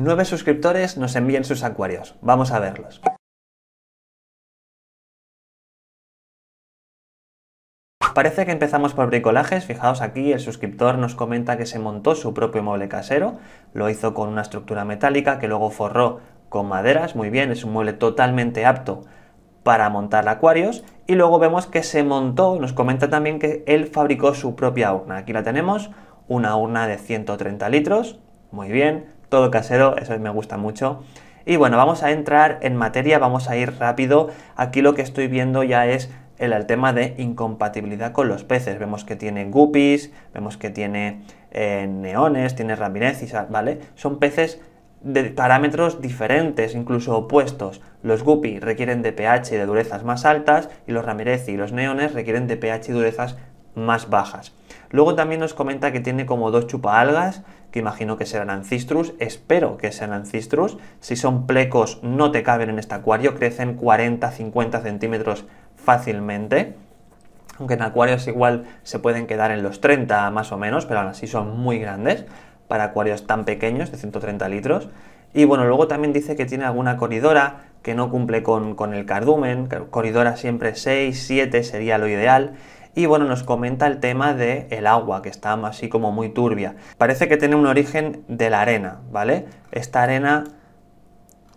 Nueve suscriptores nos envían sus acuarios. Vamos a verlos. Parece que empezamos por bricolajes, fijaos aquí el suscriptor nos comenta que se montó su propio mueble casero, lo hizo con una estructura metálica que luego forró con maderas, muy bien, es un mueble totalmente apto para montar acuarios y luego vemos que se montó, nos comenta también que él fabricó su propia urna, aquí la tenemos, una urna de 130 litros, muy bien, todo casero, eso me gusta mucho. Y bueno, vamos a entrar en materia, vamos a ir rápido. Aquí lo que estoy viendo ya es el, tema de incompatibilidad con los peces. Vemos que tiene guppies, vemos que tiene eh, neones, tiene ramirez, ¿vale? Son peces de parámetros diferentes, incluso opuestos. Los guppies requieren de pH y de durezas más altas y los ramirez y los neones requieren de pH y durezas más bajas. Luego también nos comenta que tiene como dos algas que imagino que serán ancistrus, espero que sean ancistrus. Si son plecos, no te caben en este acuario, crecen 40-50 centímetros fácilmente. Aunque en acuarios igual se pueden quedar en los 30 más o menos, pero aún así son muy grandes para acuarios tan pequeños, de 130 litros. Y bueno, luego también dice que tiene alguna coridora que no cumple con, con el cardumen. Coridora siempre 6, 7 sería lo ideal y bueno, nos comenta el tema del el agua, que está así como muy turbia. Parece que tiene un origen de la arena, ¿vale? Esta arena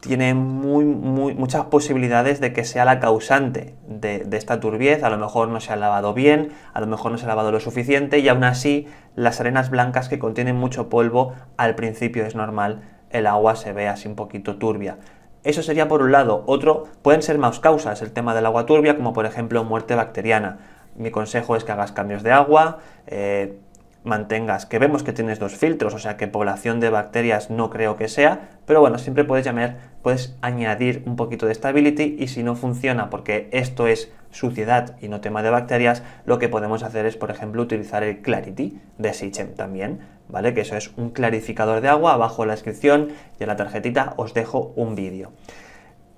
tiene muy, muchas posibilidades de que sea la causante de, esta turbiez. A lo mejor no se ha lavado bien, a lo mejor no se ha lavado lo suficiente y aún así las arenas blancas que contienen mucho polvo al principio es normal, el agua se ve así un poquito turbia. Eso sería por un lado. Otro, pueden ser más causas el tema del agua turbia, como por ejemplo muerte bacteriana mi consejo es que hagas cambios de agua, eh, mantengas, que vemos que tienes dos filtros, o sea que población de bacterias no creo que sea, pero bueno, siempre puedes llamar, puedes añadir un poquito de stability y si no funciona porque esto es suciedad y no tema de bacterias, lo que podemos hacer es, por ejemplo, utilizar el Clarity de Sichem también, ¿vale? Que eso es un clarificador de agua, abajo en la descripción y en la tarjetita os dejo un vídeo.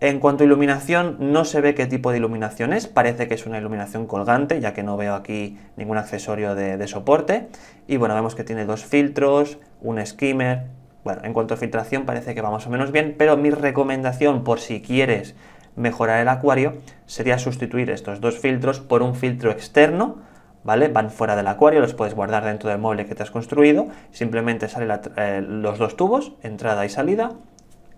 En cuanto a iluminación, no se ve qué tipo de iluminación es, parece que es una iluminación colgante, ya que no veo aquí ningún accesorio de, soporte. Y bueno, vemos que tiene dos filtros, un skimmer, bueno, en cuanto a filtración parece que va más o menos bien, pero mi recomendación por si quieres mejorar el acuario sería sustituir estos dos filtros por un filtro externo, ¿vale? Van fuera del acuario, los puedes guardar dentro del mueble que te has construido, simplemente salen eh, los dos tubos, entrada y salida,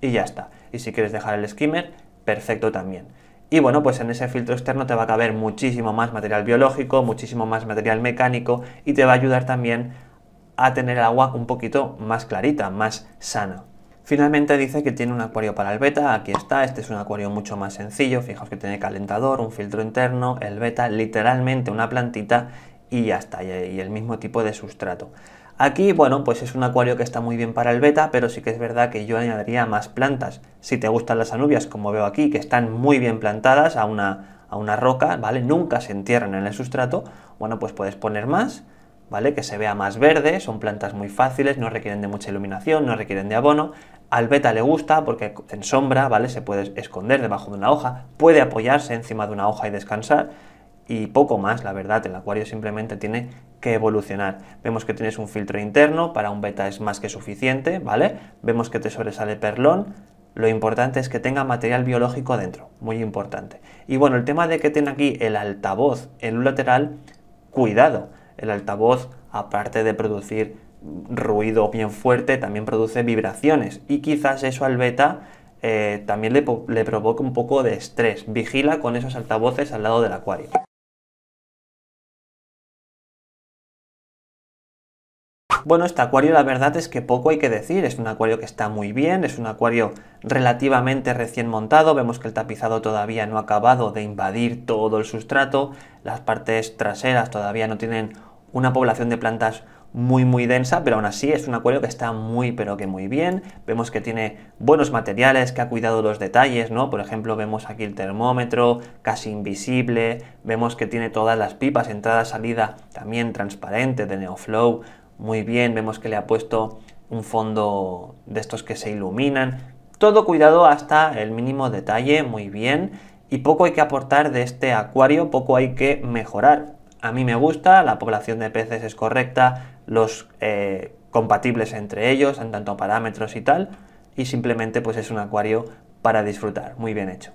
y ya está y si quieres dejar el skimmer, perfecto también. Y bueno, pues en ese filtro externo te va a caber muchísimo más material biológico, muchísimo más material mecánico y te va a ayudar también a tener el agua un poquito más clarita, más sana. Finalmente dice que tiene un acuario para el beta, aquí está, este es un acuario mucho más sencillo, fijaos que tiene calentador, un filtro interno, el beta, literalmente una plantita y ya está, y el mismo tipo de sustrato. Aquí, bueno, pues es un acuario que está muy bien para el beta, pero sí que es verdad que yo añadiría más plantas. Si te gustan las anubias, como veo aquí, que están muy bien plantadas a una, a una roca, ¿vale? Nunca se entierran en el sustrato, bueno, pues puedes poner más, ¿vale? Que se vea más verde, son plantas muy fáciles, no requieren de mucha iluminación, no requieren de abono. Al beta le gusta porque en sombra, ¿vale? Se puede esconder debajo de una hoja, puede apoyarse encima de una hoja y descansar y poco más, la verdad, el acuario simplemente tiene que evolucionar. Vemos que tienes un filtro interno, para un beta es más que suficiente, ¿vale? Vemos que te sobresale perlón, lo importante es que tenga material biológico dentro, muy importante. Y bueno, el tema de que tiene aquí el altavoz en un lateral, cuidado, el altavoz, aparte de producir ruido bien fuerte, también produce vibraciones y quizás eso al beta eh, también le, le provoca un poco de estrés. Vigila con esos altavoces al lado del acuario. Bueno, este acuario la verdad es que poco hay que decir, es un acuario que está muy bien, es un acuario relativamente recién montado, vemos que el tapizado todavía no ha acabado de invadir todo el sustrato, las partes traseras todavía no tienen una población de plantas muy muy densa, pero aún así es un acuario que está muy pero que muy bien. Vemos que tiene buenos materiales, que ha cuidado los detalles, ¿no? Por ejemplo, vemos aquí el termómetro, casi invisible, vemos que tiene todas las pipas, entrada, salida, también transparente de Neoflow muy bien, vemos que le ha puesto un fondo de estos que se iluminan, todo cuidado hasta el mínimo detalle, muy bien, y poco hay que aportar de este acuario, poco hay que mejorar. A mí me gusta, la población de peces es correcta, los eh, compatibles entre ellos, en tanto parámetros y tal, y simplemente pues es un acuario para disfrutar, muy bien hecho.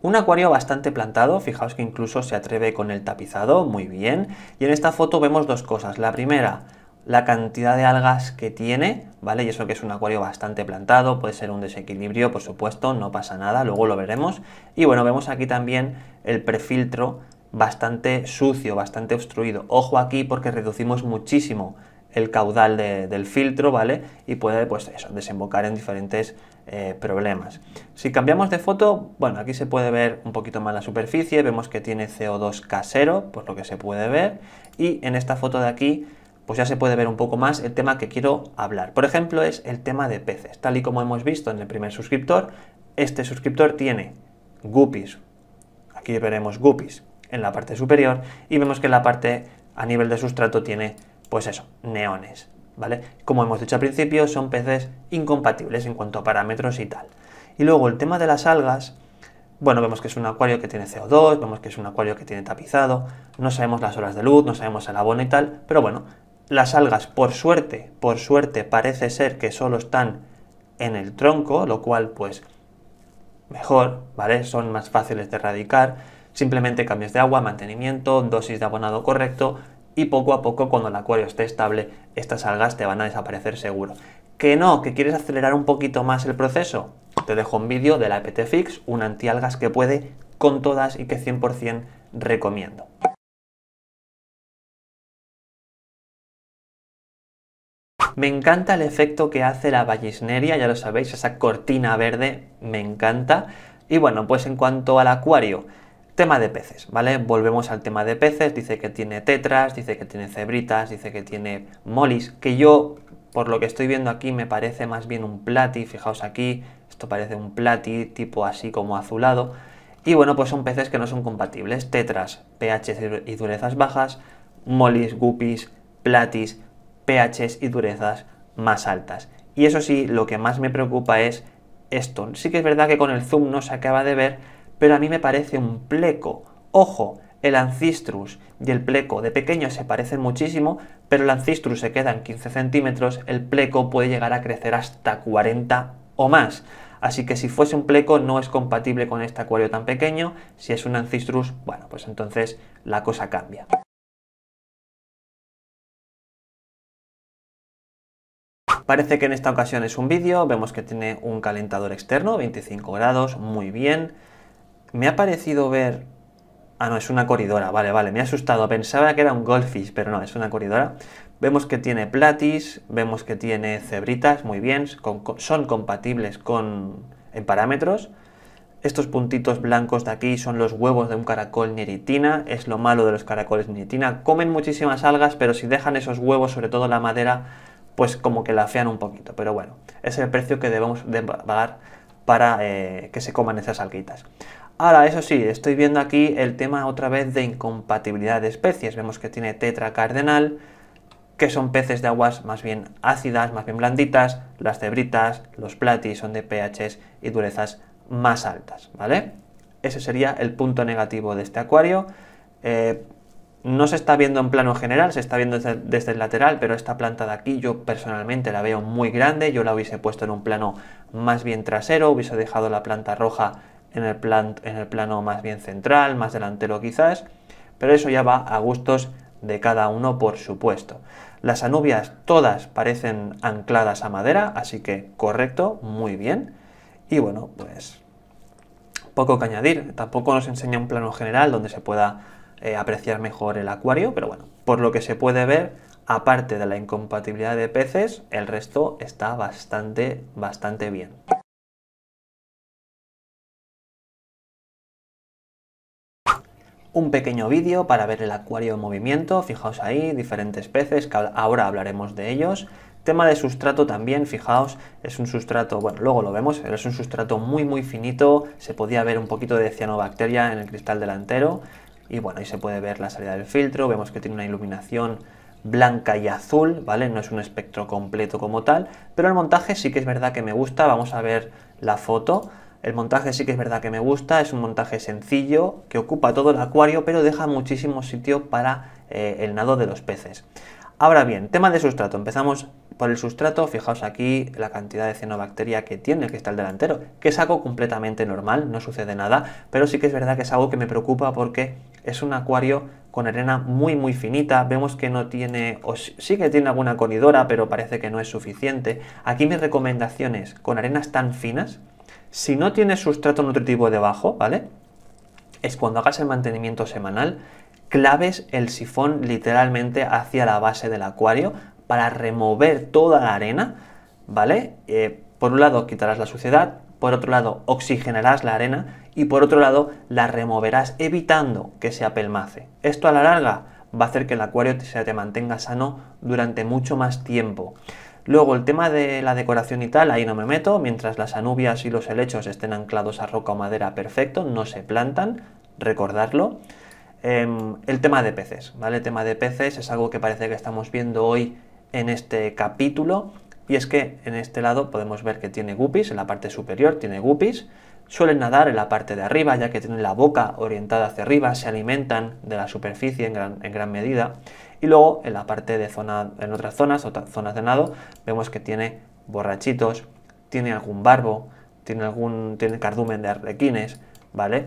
Un acuario bastante plantado, fijaos que incluso se atreve con el tapizado, muy bien. Y en esta foto vemos dos cosas. La primera, la cantidad de algas que tiene, ¿vale? Y eso que es un acuario bastante plantado, puede ser un desequilibrio, por supuesto, no pasa nada, luego lo veremos. Y bueno, vemos aquí también el prefiltro bastante sucio, bastante obstruido. Ojo aquí porque reducimos muchísimo el caudal del filtro, ¿vale? Y puede, pues eso, desembocar en diferentes eh, problemas. Si cambiamos de foto, bueno, aquí se puede ver un poquito más la superficie, vemos que tiene CO2 casero, por lo que se puede ver, y en esta foto de aquí, pues ya se puede ver un poco más el tema que quiero hablar. Por ejemplo, es el tema de peces. Tal y como hemos visto en el primer suscriptor, este suscriptor tiene guppies. Aquí veremos guppies en la parte superior y vemos que en la parte a nivel de sustrato tiene pues eso, neones, ¿vale? Como hemos dicho al principio, son peces incompatibles en cuanto a parámetros y tal. Y luego el tema de las algas, bueno, vemos que es un acuario que tiene CO2, vemos que es un acuario que tiene tapizado, no sabemos las horas de luz, no sabemos el abono y tal, pero bueno, las algas, por suerte, por suerte, parece ser que solo están en el tronco, lo cual, pues, mejor, ¿vale? Son más fáciles de erradicar. Simplemente cambios de agua, mantenimiento, dosis de abonado correcto y poco a poco cuando el acuario esté estable, estas algas te van a desaparecer seguro. ¿Que no? ¿Que quieres acelerar un poquito más el proceso? Te dejo un vídeo de la EPT Fix, un antialgas que puede con todas y que 100% recomiendo. Me encanta el efecto que hace la vallisneria, ya lo sabéis, esa cortina verde, me encanta. Y bueno, pues en cuanto al acuario, Tema de peces, ¿vale? Volvemos al tema de peces, dice que tiene tetras, dice que tiene cebritas, dice que tiene molis, que yo, por lo que estoy viendo aquí, me parece más bien un platy, fijaos aquí, esto parece un plati tipo así como azulado, y bueno, pues son peces que no son compatibles, tetras, pH y durezas bajas, molis, guppies, platis, pHs y durezas más altas. Y eso sí, lo que más me preocupa es esto. Sí que es verdad que con el zoom no se acaba de ver, pero a mí me parece un pleco. Ojo, el Ancistrus y el pleco de pequeño se parecen muchísimo, pero el Ancistrus se queda en 15 centímetros, el pleco puede llegar a crecer hasta 40 o más. Así que si fuese un pleco no es compatible con este acuario tan pequeño, si es un Ancistrus, bueno, pues entonces la cosa cambia. Parece que en esta ocasión es un vídeo, vemos que tiene un calentador externo, 25 grados, muy bien me ha parecido ver... Ah, no, es una coridora. vale, vale, me ha asustado. Pensaba que era un goldfish, pero no, es una coridora. Vemos que tiene platis, vemos que tiene cebritas, muy bien, son compatibles con, en parámetros. Estos puntitos blancos de aquí son los huevos de un caracol neritina, es lo malo de los caracoles neritina. Comen muchísimas algas, pero si dejan esos huevos, sobre todo la madera, pues como que la fean un poquito. Pero bueno, es el precio que debemos pagar para eh, que se coman esas alguitas. Ahora, eso sí, estoy viendo aquí el tema otra vez de incompatibilidad de especies. Vemos que tiene tetra cardenal, que son peces de aguas más bien ácidas, más bien blanditas, las cebritas, los platis son de pHs y durezas más altas, ¿vale? Ese sería el punto negativo de este acuario. Eh, no se está viendo en plano general, se está viendo desde, el lateral, pero esta planta de aquí yo personalmente la veo muy grande, yo la hubiese puesto en un plano más bien trasero, hubiese dejado la planta roja en el, en el plano más bien central, más delantero quizás, pero eso ya va a gustos de cada uno por supuesto. Las anubias todas parecen ancladas a madera, así que correcto, muy bien. Y bueno, pues poco que añadir, tampoco nos enseña un plano general donde se pueda eh, apreciar mejor el acuario, pero bueno, por lo que se puede ver, aparte de la incompatibilidad de peces, el resto está bastante, bastante bien. un pequeño vídeo para ver el acuario en movimiento, fijaos ahí, diferentes peces, que ahora hablaremos de ellos. Tema de sustrato también, fijaos, es un sustrato, bueno, luego lo vemos, pero es un sustrato muy muy finito, se podía ver un poquito de cianobacteria en el cristal delantero y bueno, ahí se puede ver la salida del filtro, vemos que tiene una iluminación blanca y azul, ¿vale? No es un espectro completo como tal, pero el montaje sí que es verdad que me gusta, vamos a ver la foto. El montaje sí que es verdad que me gusta, es un montaje sencillo, que ocupa todo el acuario, pero deja muchísimo sitio para eh, el nado de los peces. Ahora bien, tema de sustrato. Empezamos por el sustrato. Fijaos aquí la cantidad de cianobacteria que tiene el cristal delantero, que es algo completamente normal, no sucede nada, pero sí que es verdad que es algo que me preocupa porque es un acuario con arena muy muy finita, vemos que no tiene, o sí que tiene alguna conidora, pero parece que no es suficiente. Aquí mis recomendaciones con arenas tan finas, si no tienes sustrato nutritivo debajo, ¿vale? Es cuando hagas el mantenimiento semanal, claves el sifón literalmente hacia la base del acuario para remover toda la arena, ¿vale? Eh, por un lado quitarás la suciedad, por otro lado oxigenarás la arena y por otro lado la removerás evitando que se apelmace. Esto a la larga va a hacer que el acuario se te mantenga sano durante mucho más tiempo. Luego el tema de la decoración y tal, ahí no me meto, mientras las anubias y los helechos estén anclados a roca o madera, perfecto, no se plantan, recordarlo. Em, el tema de peces, ¿vale? El tema de peces es algo que parece que estamos viendo hoy en este capítulo, y es que en este lado podemos ver que tiene guppies, en la parte superior tiene guppies, suelen nadar en la parte de arriba ya que tienen la boca orientada hacia arriba, se alimentan de la superficie en gran medida y luego en la parte de zona, en otras zonas, zonas de nado, vemos que tiene borrachitos, tiene algún barbo, tiene algún tiene cardumen de arlequines, ¿vale?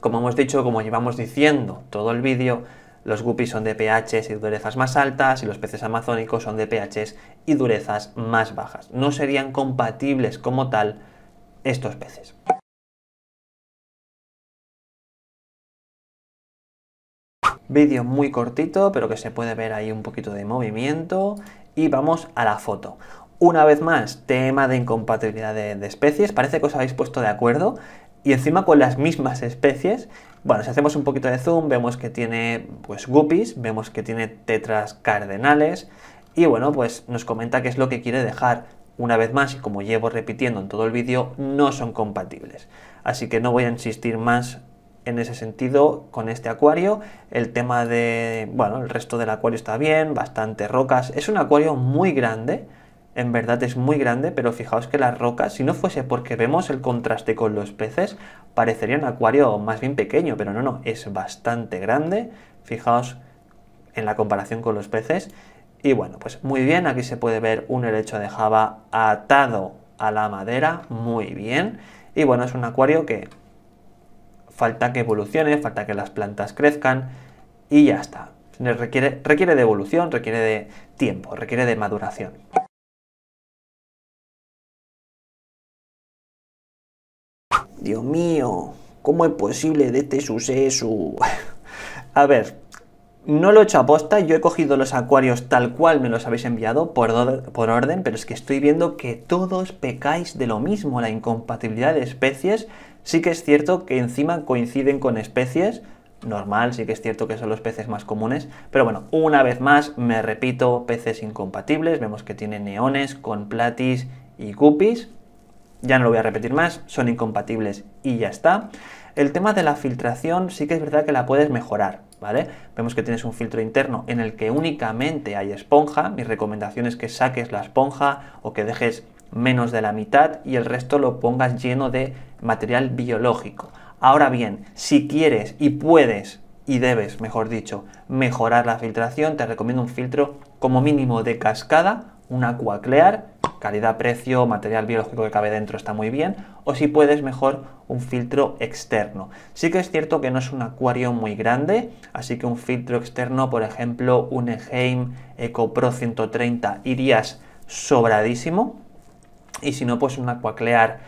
Como hemos dicho, como llevamos diciendo todo el vídeo, los guppies son de pHs y durezas más altas y los peces amazónicos son de pHs y durezas más bajas. No serían compatibles como tal estos peces. vídeo muy cortito, pero que se puede ver ahí un poquito de movimiento. Y vamos a la foto. Una vez más, tema de incompatibilidad de, especies. Parece que os habéis puesto de acuerdo y encima con las mismas especies. Bueno, si hacemos un poquito de zoom, vemos que tiene pues guppies, vemos que tiene tetras cardenales y bueno, pues nos comenta qué es lo que quiere dejar. Una vez más, y como llevo repitiendo en todo el vídeo, no son compatibles. Así que no voy a insistir más en ese sentido con este acuario. El tema de, bueno, el resto del acuario está bien, bastante rocas. Es un acuario muy grande, en verdad es muy grande, pero fijaos que las rocas, si no fuese porque vemos el contraste con los peces, parecería un acuario más bien pequeño, pero no, no, es bastante grande. Fijaos en la comparación con los peces. Y bueno, pues muy bien, aquí se puede ver un helecho de java atado a la madera, muy bien. Y bueno, es un acuario que falta que evolucione, falta que las plantas crezcan y ya está. Requiere, requiere de evolución, requiere de tiempo, requiere de maduración. Dios mío, ¿cómo es posible de este suceso? a ver, no lo he hecho aposta, yo he cogido los acuarios tal cual me los habéis enviado por, por orden, pero es que estoy viendo que todos pecáis de lo mismo, la incompatibilidad de especies Sí que es cierto que encima coinciden con especies, normal, sí que es cierto que son los peces más comunes, pero bueno, una vez más me repito, peces incompatibles, vemos que tiene neones con platis y cupis, ya no lo voy a repetir más, son incompatibles y ya está. El tema de la filtración sí que es verdad que la puedes mejorar, ¿vale? Vemos que tienes un filtro interno en el que únicamente hay esponja, mi recomendación es que saques la esponja o que dejes menos de la mitad y el resto lo pongas lleno de material biológico. Ahora bien, si quieres y puedes y debes, mejor dicho, mejorar la filtración, te recomiendo un filtro como mínimo de cascada, un aqua calidad-precio, material biológico que cabe dentro está muy bien, o si puedes mejor un filtro externo. Sí que es cierto que no es un acuario muy grande, así que un filtro externo, por ejemplo, un Eheim Pro 130 irías sobradísimo, y si no, pues un acuaclear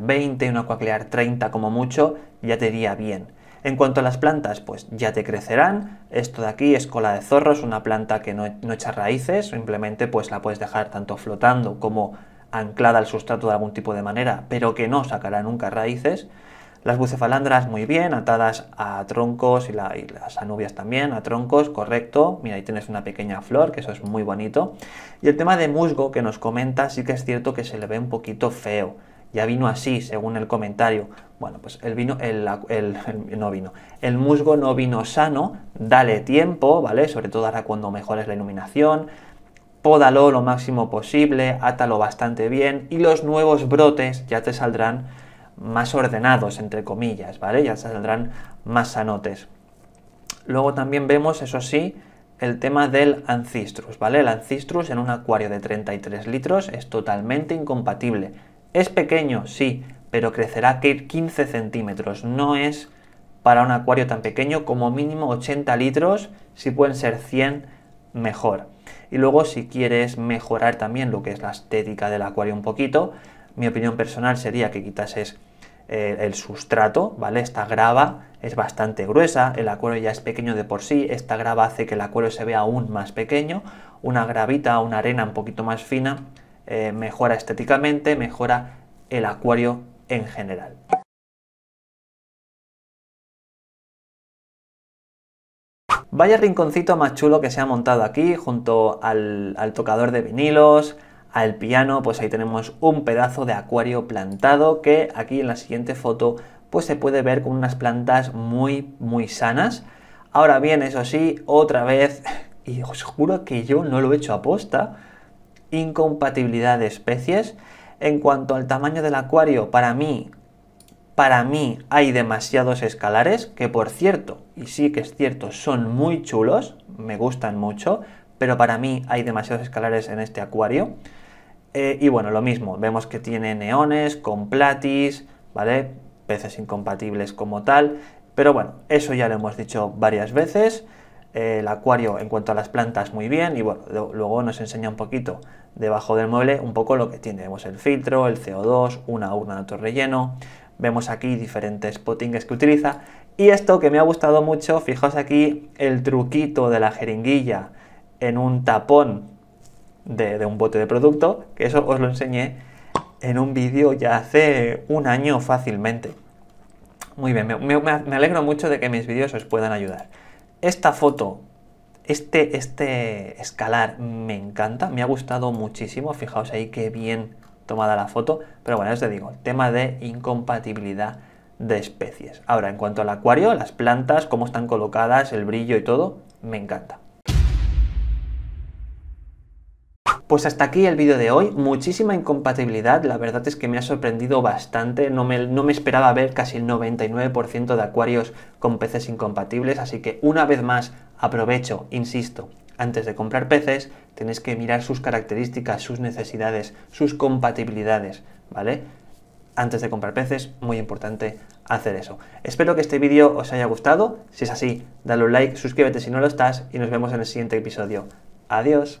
20, un acuaclear 30 como mucho, ya te iría bien. En cuanto a las plantas, pues ya te crecerán. Esto de aquí es cola de zorro, es una planta que no, no echa raíces, simplemente pues la puedes dejar tanto flotando como anclada al sustrato de algún tipo de manera, pero que no sacará nunca raíces. Las bucefalandras muy bien, atadas a troncos y, las anubias también, a troncos, correcto. Mira, ahí tienes una pequeña flor, que eso es muy bonito. Y el tema de musgo que nos comenta, sí que es cierto que se le ve un poquito feo ya vino así, según el comentario. Bueno, pues el vino, el, el, no vino, el musgo no vino sano, dale tiempo, ¿vale? Sobre todo ahora cuando mejores la iluminación, pódalo lo máximo posible, átalo bastante bien y los nuevos brotes ya te saldrán más ordenados, entre comillas, ¿vale? Ya saldrán más anotes. Luego también vemos, eso sí, el tema del ancistrus, ¿vale? El ancistrus en un acuario de 33 litros es totalmente incompatible. Es pequeño, sí, pero crecerá 15 centímetros. No es para un acuario tan pequeño, como mínimo 80 litros, si pueden ser 100, mejor. Y luego si quieres mejorar también lo que es la estética del acuario un poquito, mi opinión personal sería que quitases el sustrato, ¿vale? Esta grava es bastante gruesa, el acuario ya es pequeño de por sí, esta grava hace que el acuero se vea aún más pequeño, una gravita, una arena un poquito más fina, eh, mejora estéticamente, mejora el acuario en general. Vaya rinconcito más chulo que se ha montado aquí junto al tocador de vinilos, al piano, pues ahí tenemos un pedazo de acuario plantado que aquí en la siguiente foto pues se puede ver con unas plantas muy muy sanas. Ahora bien, eso sí, otra vez, y os juro que yo no lo he hecho a posta incompatibilidad de especies. En cuanto al tamaño del acuario, para mí, para mí hay demasiados escalares, que por cierto, y sí que es cierto, son muy chulos, me gustan mucho, pero para mí hay demasiados escalares en este acuario. Eh, y bueno, lo mismo, vemos que tiene neones, con platis, ¿vale? Peces incompatibles como tal. Pero bueno, eso ya lo hemos dicho varias veces. Eh, el acuario en cuanto a las plantas muy bien y bueno, luego nos enseña un poquito debajo del mueble un poco lo que tiene. Vemos el filtro, el CO2, una urna de relleno. Vemos aquí diferentes potingues que utiliza. Y esto que me ha gustado mucho, fijaos aquí el truquito de la jeringuilla en un tapón de, un bote de producto, que eso os lo enseñé en un vídeo ya hace un año fácilmente. Muy bien, me, alegro mucho de que mis vídeos os puedan ayudar. Esta foto, este, este escalar me encanta, me ha gustado muchísimo, fijaos ahí qué bien tomada la foto, pero bueno, os te digo, tema de incompatibilidad de especies. Ahora, en cuanto al acuario, las plantas, cómo están colocadas, el brillo y todo, me encanta. Pues hasta aquí el vídeo de hoy, muchísima incompatibilidad, la verdad es que me ha sorprendido bastante, no me, no me esperaba ver casi el 99% de acuarios con peces incompatibles, así que una vez más aprovecho, insisto, antes de comprar peces tenéis que mirar sus características, sus necesidades, sus compatibilidades, ¿vale? Antes de comprar peces, muy importante hacer eso. Espero que este vídeo os haya gustado, si es así, dale un like, suscríbete si no lo estás y nos vemos en el siguiente episodio. Adiós.